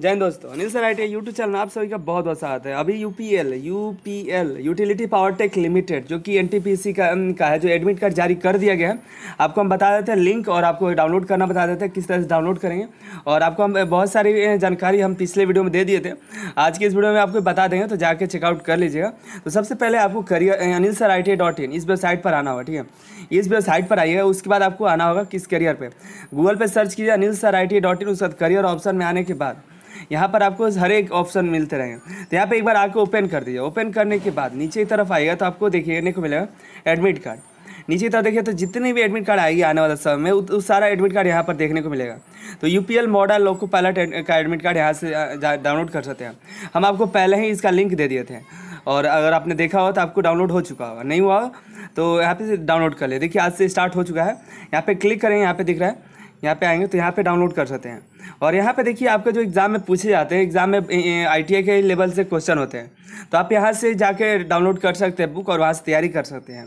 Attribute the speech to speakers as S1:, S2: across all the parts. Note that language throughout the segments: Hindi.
S1: जय दोस्तों Anil sir I T YouTube channel आप सभी का बहुत बहुत स्वागत है अभी U P L U P L utility power tech limited जो कि एन टी पी सी का का है जो एडमिट कार्ड जारी कर दिया गया है आपको हम बता देते हैं लिंक और आपको डाउनलोड करना बता देते हैं किस तरह से डाउनलोड करेंगे और आपको हम बहुत सारी जानकारी हम पिछले वीडियो में दे दिए थे आज के इस वीडियो में आपको बता देंगे तो जाके चेकआउट कर लीजिएगा तो सबसे पहले आपको career Anil sir I T dot in इस वेबसाइट पर आना होगा ठीक है इस वेबसाइट पर आइएगा उसके बाद आपको आना होगा किस करियर पर गूगल पर सर्च कीजिए Anil sir I T dot in उसके बाद करियर ऑप्शन में आने के बाद यहाँ पर आपको हर एक ऑप्शन मिलते रहेंगे तो यहाँ पर एक बार आपको ओपन कर दीजिए ओपन करने के बाद नीचे की तरफ आएगा तो आपको देखने को मिलेगा एडमिट कार्ड नीचे की तरफ देखिए तो जितने भी एडमिट कार्ड आएगी आने वाला समय में उस सारा एडमिट कार्ड यहाँ पर देखने को मिलेगा तो U P L model loco pilot का एडमिट कार्ड यहाँ से डाउनलोड कर सकते हैं हम आपको पहले ही इसका लिंक दे दिए थे और अगर आपने देखा हो तो आपको डाउनलोड हो चुका होगा नहीं हुआ तो यहाँ पे डाउनलोड कर ले देखिए आज से स्टार्ट हो चुका है यहाँ पे क्लिक करें यहाँ पे दिख रहा है यहाँ पे आएंगे तो यहाँ पे डाउनलोड कर सकते हैं और यहाँ पे देखिए आपका जो एग्ज़ाम में पूछे जाते हैं एग्ज़ाम में आई के लेवल से क्वेश्चन होते हैं तो आप यहाँ से जाके डाउनलोड कर सकते हैं बुक और वहाँ से तैयारी कर सकते हैं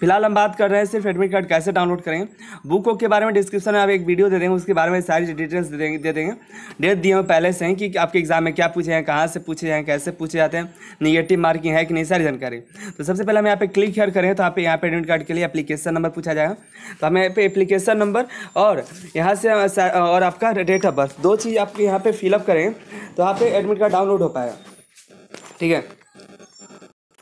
S1: फिलहाल हम बात कर रहे हैं सिर्फ एडमिट कार्ड कैसे डाउनलोड करें बुक के बारे में डिस्क्रिप्शन में आप एक वीडियो दे देंगे उसके बारे में सारी डिटेल्स दे देंगे दे देंगे डेट दिए हुए पहले से हैं कि आपके एग्ज़ाम में क्या पूछे हैं कहाँ से पूछे हैं कैसे पूछे जाते हैं निगेटिव मार्किंग है कि नहीं सारी जानकारी तो सबसे पहले हम यहाँ पे क्लिक हेयर करें तो आप यहाँ पर एडमिट कार्ड के लिए एप्लीकेशन नंबर पूछा जाएगा तो हमें यहाँ पर एप्लीकेशन नंबर और यहाँ से और आपका डेट ऑफ बस दो चीज़ आप यहाँ पे फिलअप करें तो यहाँ पे एडमिट कार्ड डाउनलोड हो पाएगा ठीक है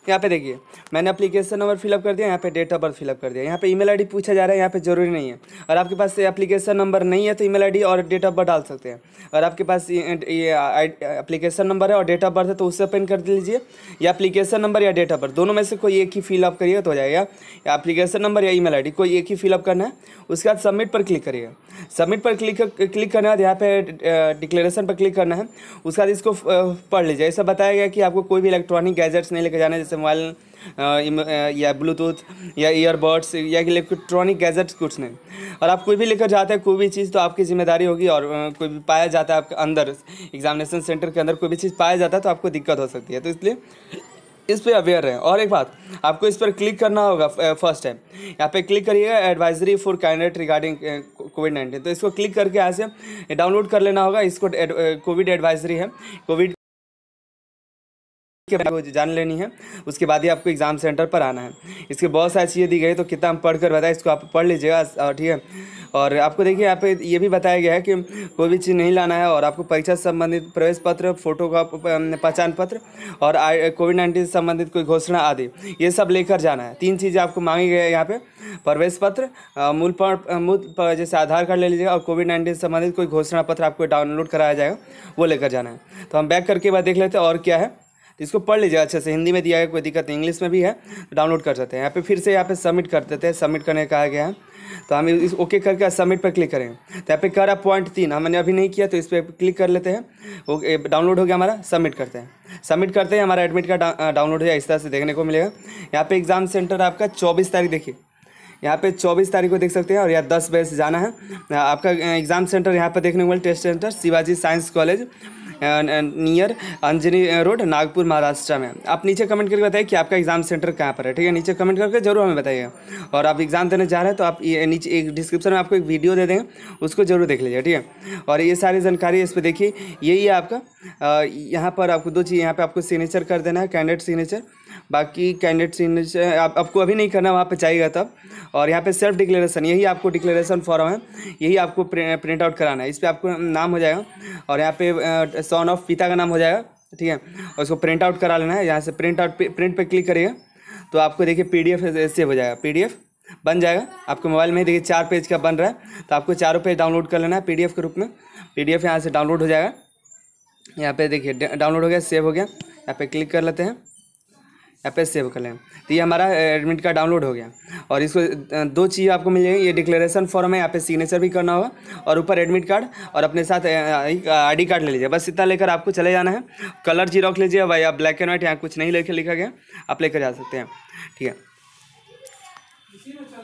S1: यहाँ पे देखिए मैंने अपलीकेशन नंबर फिलअप कर दिया यहाँ पे डेट ऑफ बर्थ फिलअप कर दिया यहाँ पे ईमेल आईडी पूछा जा रहा है यहाँ पे जरूरी नहीं है और आपके पास एप्लीकेशन नंबर नहीं है तो ईमेल आईडी और डेट ऑफ बर्थ डाल सकते हैं और आपके पास ये एप्लीकेशन नंबर है और डेट ऑफ बर्थ है तो उससे पेन कर लीजिए या अप्लीकेशन नंबर या डेट ऑफ बर्थ दोनों में से कोई एक ही फिलअप करिएगा तो हो जाएगा या अप्लीकेशन नंबर या ई मेल कोई एक ही फिलअप करना है उसके बाद सबमिट पर क्लिक करिएगा सबमिट पर क्लिक क्लिक करने के बाद यहाँ पे डिक्लेरेशन पर क्लिक करना है उसके बाद इसको पढ़ लीजिए ऐसा बताया गया कि आपको कोई भी इलेक्ट्रॉनिक गैजेट्स नहीं लेकर जाना जैसे मोबाइल या ब्लूटूथ या ईयरबड्स या इलेक्ट्रॉनिक गैजेट्स कुछ नहीं और आप कोई भी लेकर जाते हैं कोई भी चीज़ तो आपकी जिम्मेदारी होगी और कोई भी पाया जाता है आपके अंदर एग्जामिनेशन सेंटर के अंदर कोई भी चीज़ पाया जाता है तो आपको दिक्कत हो सकती है तो इसलिए इस पर अवेयर रहें और एक बात आपको इस पर क्लिक करना होगा फर्स्ट टाइम यहाँ पे क्लिक करिएगा advisory for candidate regarding COVID nineteen तो इसको क्लिक करके ऐसे से डाउनलोड कर लेना होगा इसको कोविड एडवाइजरी है कोविड के में जान लेनी है उसके बाद ही आपको एग्ज़ाम सेंटर पर आना है इसके बहुत सारी चीज़ें दी गई तो किताब पढ़ कर बताए इसको आप पढ़ लीजिएगा ठीक है और आपको देखिए यहाँ पे ये भी बताया गया है कि कोई भी चीज़ नहीं लाना है और आपको परीक्षा से संबंधित प्रवेश पत्र फोटो का पहचान पत्र और कोविड नाइन्टीन से संबंधित कोई घोषणा आदि ये सब लेकर जाना है तीन चीज़ें आपको मांगी गई है यहाँ पर प्रवेश पत्र मूल मूल जैसे आधार कार्ड ले लीजिएगा और कोविड नाइन्टीन से संबंधित कोई घोषणा पत्र आपको डाउनलोड कराया जाएगा वो लेकर जाना है तो हम बैक करके बाद देख लेते हैं और क्या है इसको पढ़ लीजिएगा अच्छे से हिंदी में दिया है कोई दिक्कत नहीं इंग्लिश में भी है डाउनलोड कर सकते हैं यहाँ पे फिर से यहाँ पे सबमिट कर देते हैं सबमिट करने का आ गया है तो हम इस ओके करके सबमिट पर क्लिक करेंगे तो यहाँ पे कर रहा पॉइंट तीन हमने अभी नहीं किया तो इस पर क्लिक कर लेते हैं वो डाउनलोड हो गया हमारा सबमिट करते हैं सबमिट करते हैं हमारा एडमिट कार्ड डाउनलोड हो जाए इस तरह से देखने को मिलेगा यहाँ पर एग्ज़ाम सेंटर आपका चौबीस तारीख देखिए यहाँ पे 24 तारीख को देख सकते हैं और यहाँ 10 बजे से जाना है आपका एग्ज़ाम सेंटर यहाँ पे देखने को मिले test centre Shivaji science college near Anjani road Nagpur Maharashtra में आप नीचे कमेंट करके बताइए कि आपका एग्जाम सेंटर कहाँ पर है ठीक है नीचे कमेंट करके जरूर हमें बताइए और आप एग्जाम देने जा रहे हैं तो आप ये नीचे एक डिस्क्रिप्शन में आपको एक वीडियो दे देंगे उसको जरूर देख लीजिए ठीक है और ये सारी जानकारी इस पर देखिए यही है आपका यहाँ पर आपको दो चीज़ यहाँ पर आपको सिग्नेचर कर देना है कैंडिडेट सिग्नेचर बाकी कैंडिडेट सिग्नेचर आप, आपको अभी नहीं करना वहाँ पर चाहिएगा तब और यहाँ पे सेल्फ डिक्लेरेशन यही आपको डिक्लेरेशन फॉर्म है यही आपको प्रिंट आउट कराना है इस पर आपको नाम हो जाएगा और यहाँ पे सॉन ऑफ पिता का नाम हो जाएगा ठीक है और उसको प्रिंट आउट करा लेना है यहाँ से प्रिंट आउट प्रिंट पर क्लिक करिएगा तो आपको देखिए पीडीएफ सेव हो जाएगा पी बन जाएगा आपके मोबाइल में देखिए चार पेज का बन रहा है तो आपको चारों पेज डाउनलोड कर लेना है पी के रूप में पी यहाँ से डाउनलोड हो जाएगा यहाँ पे देखिए डाउनलोड हो गया सेव हो गया यहाँ पे क्लिक कर लेते हैं या पे सेव कर लें तो ये हमारा एडमिट कार्ड डाउनलोड हो गया और इसको दो चीज़ आपको मिल जाएगी ये डिक्लेरेशन फॉर्म है यहाँ पे सिग्नेचर भी करना होगा और ऊपर एडमिट कार्ड और अपने साथ आईडी कार्ड ले लीजिए बस इतना लेकर आपको चले जाना है कलर जी रख लीजिए भाई आप ब्लैक एंड व्हाइट यहाँ कुछ नहीं लेकर लिखा गया आप लेकर जा सकते हैं ठीक है